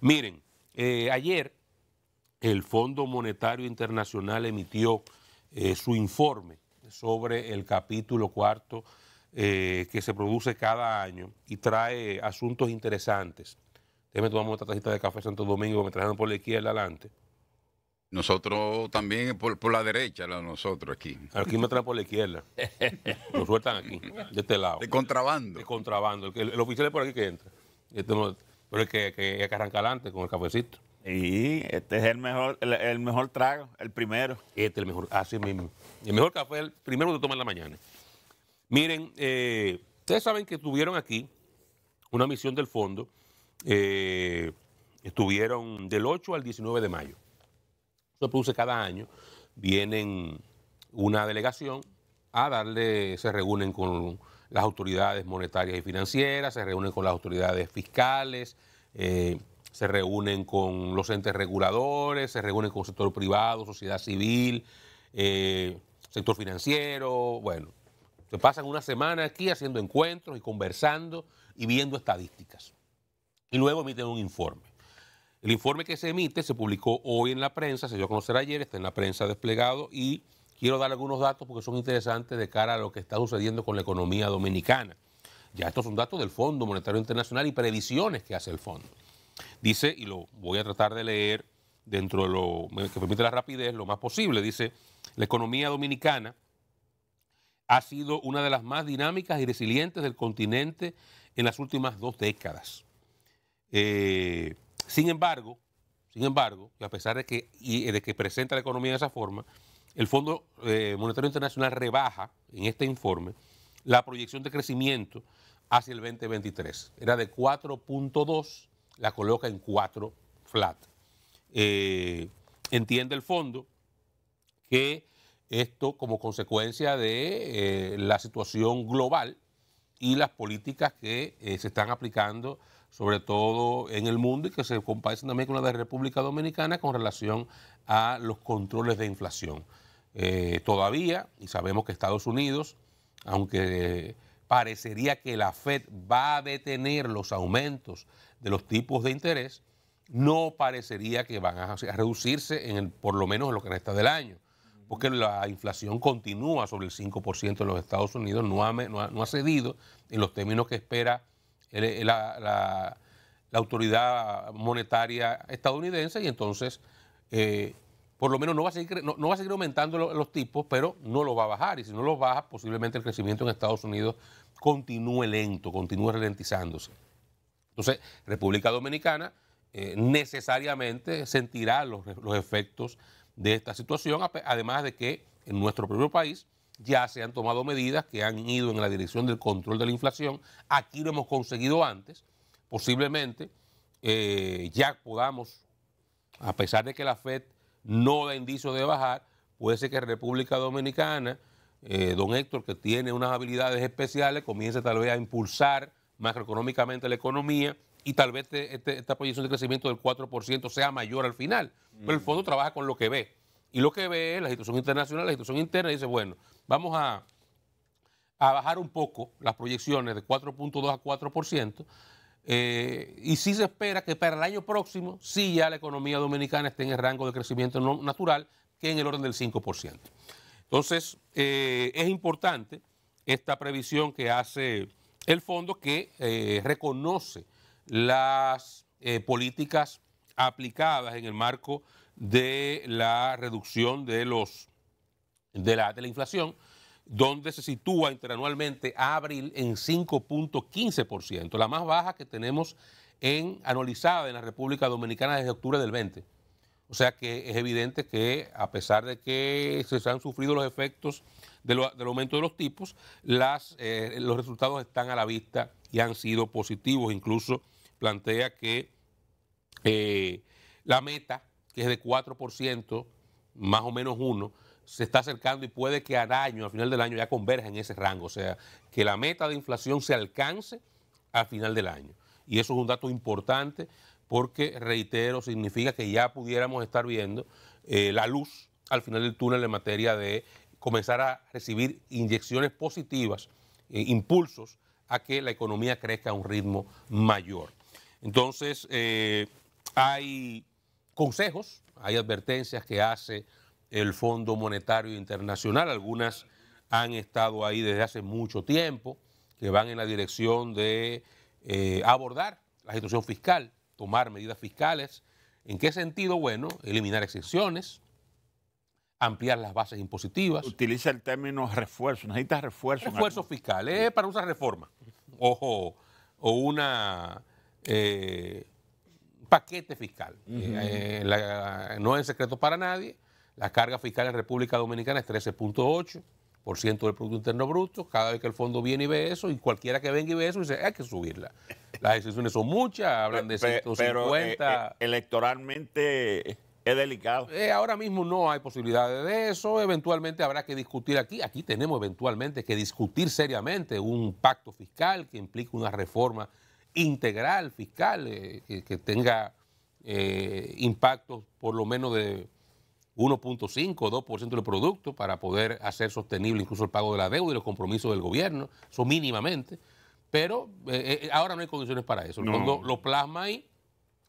Miren, eh, ayer el Fondo Monetario Internacional emitió eh, su informe sobre el capítulo cuarto eh, que se produce cada año y trae asuntos interesantes. Déjeme tomar una tacita de café Santo Domingo, me trajeron por la izquierda adelante. Nosotros también por, la derecha, nosotros aquí. Aquí me traen por la izquierda. nos sueltan aquí, de este lado. De contrabando. De contrabando. El, oficial es por aquí que entra. Este no, pero es que, que, hay que arrancar con el cafecito. Y este es el mejor, el, mejor trago, el primero. Este es el mejor, así mismo. El mejor café, el primero que toma en la mañana. Miren, eh, ustedes saben que tuvieron aquí una misión del fondo. Eh, estuvieron del 8 al 19 de mayo. Eso produce cada año. Vienen una delegación a darle, se reúnen con las autoridades monetarias y financieras, se reúnen con las autoridades fiscales, eh, se reúnen con los entes reguladores, se reúnen con el sector privado, sociedad civil, eh, sector financiero, bueno. Se pasan una semana aquí haciendo encuentros y conversando y viendo estadísticas. Y luego emiten un informe. El informe que se emite se publicó hoy en la prensa, se dio a conocer ayer, está en la prensa desplegado y quiero dar algunos datos porque son interesantes de cara a lo que está sucediendo con la economía dominicana. Ya estos son datos del Fondo Monetario Internacional y previsiones que hace el fondo. Dice, y lo voy a tratar de leer dentro de lo que permite la rapidez lo más posible, dice, la economía dominicana ha sido una de las más dinámicas y resilientes del continente en las últimas dos décadas. Eh, sin embargo, sin embargo, y a pesar de que, de que presenta la economía de esa forma, el Fondo eh, Monetario Internacional rebaja en este informe la proyección de crecimiento hacia el 2023. Era de 4.2, la coloca en 4 flat. Eh, entiende el fondo que esto como consecuencia de eh, la situación global y las políticas que se están aplicando sobre todo en el mundo, y que se comparecen también con la de República Dominicana con relación a los controles de inflación. Eh, todavía, y sabemos que Estados Unidos, aunque parecería que la Fed va a detener los aumentos de los tipos de interés, no parecería que van a, reducirse, en por lo menos en lo que resta del año, porque la inflación continúa sobre el 5% en los Estados Unidos, no ha, no ha cedido en los términos que espera eh, la, autoridad monetaria estadounidense y entonces eh, por lo menos no va a seguir, no, va a seguir aumentando los tipos, pero no lo va a bajar y si no lo baja posiblemente el crecimiento en Estados Unidos continúe lento, continúe ralentizándose. Entonces, República Dominicana eh, necesariamente sentirá los, los efectos de esta situación, además de que en nuestro propio país ya se han tomado medidas que han ido en la dirección del control de la inflación. Aquí lo hemos conseguido antes. Posiblemente eh, ya podamos, a pesar de que la Fed no da indicio de bajar, puede ser que República Dominicana, eh, don Héctor, que tiene unas habilidades especiales, comience tal vez a impulsar macroeconómicamente la economía y tal vez este, este, esta proyección de crecimiento del 4% sea mayor al final. Pero el mm. fondo trabaja con lo que ve. Y lo que ve la situación internacional, la situación interna, dice, bueno, Vamos a, bajar un poco las proyecciones de 4.2 a 4%. Eh, y sí se espera que para el año próximo, sí ya la economía dominicana esté en el rango de crecimiento natural, que en el orden del 5%. Entonces, eh, es importante esta previsión que hace el fondo que eh, reconoce las políticas aplicadas en el marco de la reducción de los de la, inflación, donde se sitúa interanualmente a abril en 5.15%, la más baja que tenemos en anualizada en la República Dominicana desde octubre del 20. O sea que es evidente que a pesar de que se han sufrido los efectos del aumento de los tipos, las, eh, los resultados están a la vista y han sido positivos. Incluso plantea que eh, la meta, que es de 4%, más o menos 1%, se está acercando y puede que al año, al final del año, ya converja en ese rango. O sea, que la meta de inflación se alcance al final del año. Y eso es un dato importante porque, reitero, significa que ya pudiéramos estar viendo eh, la luz al final del túnel en materia de comenzar a recibir inyecciones positivas, eh, impulsos a que la economía crezca a un ritmo mayor. Entonces, eh, hay consejos, hay advertencias que hace el Fondo Monetario Internacional, algunas han estado ahí desde hace mucho tiempo, que van en la dirección de eh, abordar la situación fiscal, tomar medidas fiscales. ¿En qué sentido? Bueno, eliminar excepciones, ampliar las bases impositivas. Utiliza el término refuerzo, necesita refuerzo. Refuerzo fiscal, para una reforma. Ojo, o una eh, paquete fiscal. Eh, no es secreto para nadie la carga fiscal en República Dominicana es 13.8% del Producto Interno Bruto. Cada vez que el fondo viene y ve eso, y cualquiera que venga y ve eso, dice, hay que subirla. Las decisiones son muchas, hablan de 150. Pero, eh, eh, electoralmente es delicado. Eh, ahora mismo no hay posibilidades de eso. Eventualmente habrá que discutir aquí. Aquí tenemos eventualmente que discutir seriamente un pacto fiscal que implique una reforma integral fiscal que, tenga impactos por lo menos de 1.5 o 2% del producto para poder hacer sostenible incluso el pago de la deuda y los compromisos del gobierno, eso mínimamente. Pero eh, eh, eh, ahora no hay condiciones para eso. lo plasma ahí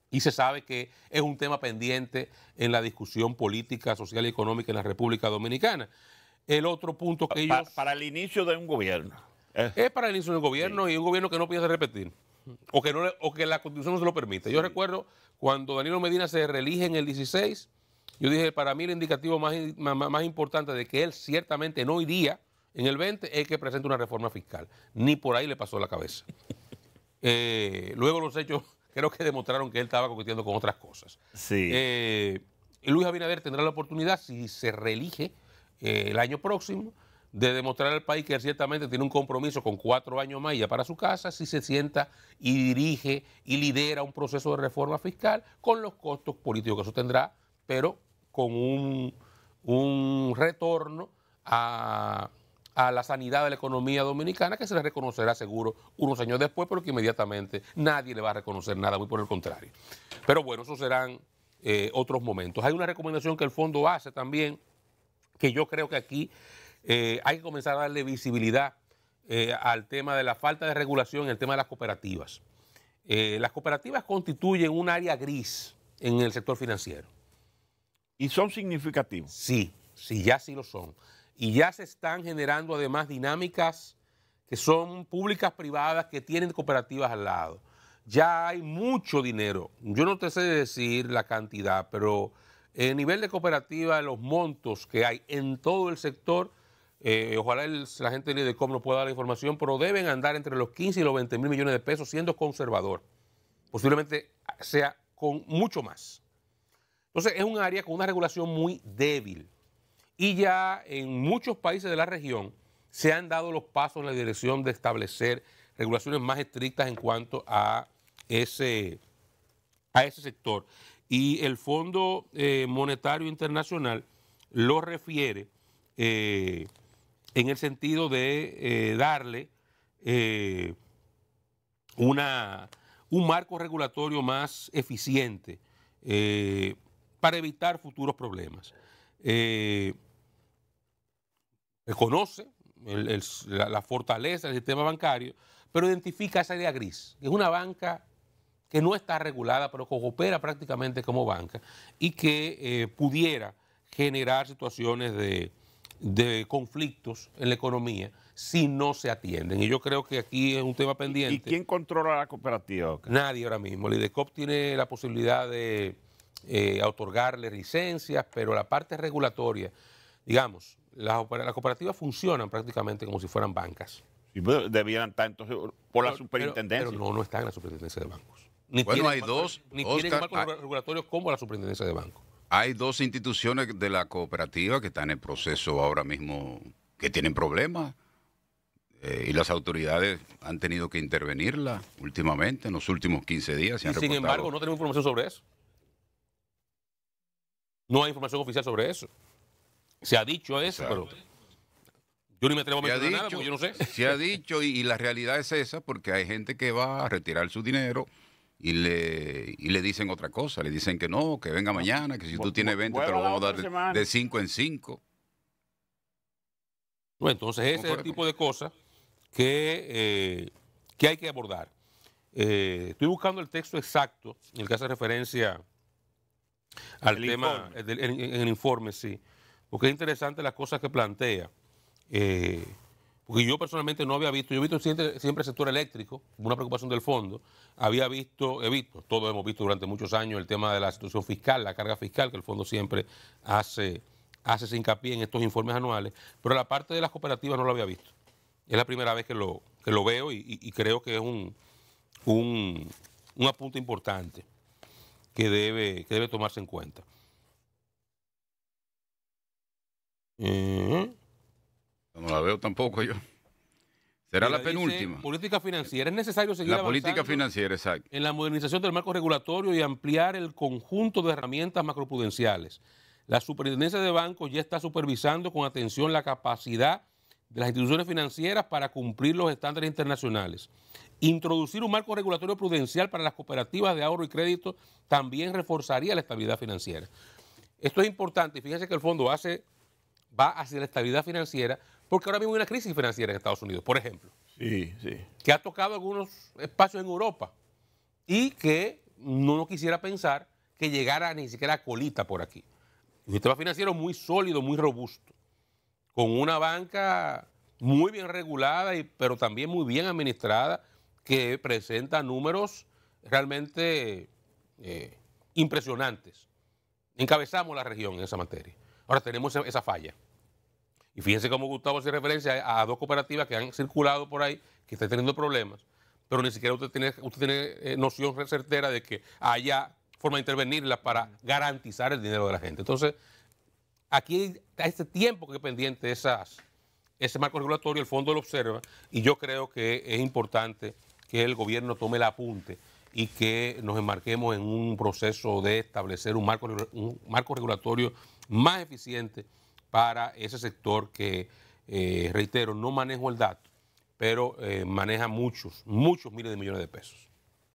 y se sabe que es un tema pendiente en la discusión política, social y económica en la República Dominicana. El otro punto que ellos... para el inicio de un gobierno. Es para el inicio de un gobierno y un gobierno que no piensa repetir. O que, no que la constitución no se lo permite. Yo recuerdo cuando Danilo Medina se reelige en el 16 yo dije, para mí el indicativo más, importante de que él ciertamente no iría en el 20 es que presente una reforma fiscal. Ni por ahí le pasó la cabeza. Eh, luego los hechos creo que demostraron que él estaba compitiendo con otras cosas. Sí. Eh, Luis Abinader tendrá la oportunidad, si se reelige eh, el año próximo, de demostrar al país que él ciertamente tiene un compromiso con cuatro años más ya para su casa, si se sienta y dirige y lidera un proceso de reforma fiscal con los costos políticos que eso tendrá, pero con un, retorno a, la sanidad de la economía dominicana que se le reconocerá seguro unos años después, pero que inmediatamente nadie le va a reconocer nada, muy por el contrario. Pero bueno, esos serán eh, otros momentos. Hay una recomendación que el fondo hace también, que yo creo que aquí eh, hay que comenzar a darle visibilidad eh, al tema de la falta de regulación, en el tema de las cooperativas. las cooperativas constituyen un área gris en el sector financiero. ¿Y son significativos? Sí, sí, ya sí lo son. Y ya se están generando además dinámicas que son públicas, privadas, que tienen cooperativas al lado. Ya hay mucho dinero. Yo no te sé decir la cantidad, pero el nivel de cooperativa, los montos que hay en todo el sector, eh, ojalá la gente de cómo nos pueda dar la información, pero deben andar entre los 15 y los 20 mil millones de pesos siendo conservador. Posiblemente sea con mucho más. Entonces es un área con una regulación muy débil. Y ya en muchos países de la región se han dado los pasos en la dirección de establecer regulaciones más estrictas en cuanto a ese, a ese sector. Y el Fondo eh, Monetario Internacional lo refiere eh, en el sentido de eh, darle una, un marco regulatorio más eficiente para evitar futuros problemas. Eh, conoce la, fortaleza del sistema bancario, pero identifica esa idea gris, que es una banca que no está regulada, pero que opera prácticamente como banca y que eh, pudiera generar situaciones de, de conflictos en la economía si no se atienden. Y yo creo que aquí es un tema pendiente. ¿Y quién controla la cooperativa? Nadie ahora mismo. El IDECOP tiene la posibilidad de eh, otorgarle licencias, pero la parte regulatoria, digamos, las, cooperativas funcionan prácticamente como si fueran bancas. Sí, debieran estar entonces por la superintendencia. Pero, no, no están en la superintendencia de bancos. Ni bueno, hay dos. Ni tienen regulatorios como la superintendencia de bancos. Hay dos instituciones de la cooperativa que están en proceso ahora mismo, que tienen problemas. Eh, y las autoridades han tenido que intervenirla últimamente, en los últimos 15 días. sin embargo, no tenemos información sobre eso. No hay información oficial sobre eso. Se ha dicho eso, pero yo ni me atrevo a mencionar nada porque yo no sé. Se ha dicho y, la realidad es esa porque hay gente que va a retirar su dinero y le, le dicen otra cosa. Le dicen que no, que venga mañana, que si tú tienes 20 te lo vamos a dar de 5 en 5. entonces ese es el tipo de cosas que, eh, que hay que abordar. Eh, estoy buscando el texto exacto en el que hace referencia al tema, en, el informe, sí. Porque es interesante las cosas que plantea. Eh, porque yo personalmente no había visto, yo he visto siempre, el sector eléctrico, una preocupación del fondo, había visto, he visto, todos hemos visto durante muchos años el tema de la situación fiscal, la carga fiscal, que el fondo siempre hace, hace hincapié en estos informes anuales, pero la parte de las cooperativas no lo había visto. Es la primera vez que lo, lo veo y, creo que es un, un, un apunte importante que debe, que debe tomarse en cuenta. No la veo tampoco yo. Será la penúltima. política financiera. Es necesario seguir la política financiera, exacto. En la modernización del marco regulatorio y ampliar el conjunto de herramientas macroprudenciales. La superintendencia de bancos ya está supervisando con atención la capacidad de las instituciones financieras para cumplir los estándares internacionales. Introducir un marco regulatorio prudencial para las cooperativas de ahorro y crédito también reforzaría la estabilidad financiera. Esto es importante. Fíjense que el fondo hace, va hacia la estabilidad financiera porque ahora mismo hay una crisis financiera en Estados Unidos, por ejemplo. Sí, sí. Que ha tocado algunos espacios en Europa y que no nos quisiera pensar que llegara ni siquiera a colita por aquí. Un sistema financiero muy sólido, muy robusto con una banca muy bien regulada, y, pero también muy bien administrada, que presenta números realmente eh, impresionantes. Encabezamos la región en esa materia. Ahora tenemos esa, falla. Y fíjense cómo Gustavo hace referencia a, dos cooperativas que han circulado por ahí, que están teniendo problemas, pero ni siquiera usted tiene, tiene eh, noción certera de que haya forma de intervenirlas para garantizar el dinero de la gente. Entonces, aquí está este tiempo que es pendiente esas, ese marco regulatorio, el fondo lo observa y yo creo que es importante que el gobierno tome el apunte y que nos enmarquemos en un proceso de establecer un marco, un marco regulatorio más eficiente para ese sector que, eh, reitero, no manejo el dato, pero eh, maneja muchos, muchos miles de millones de pesos.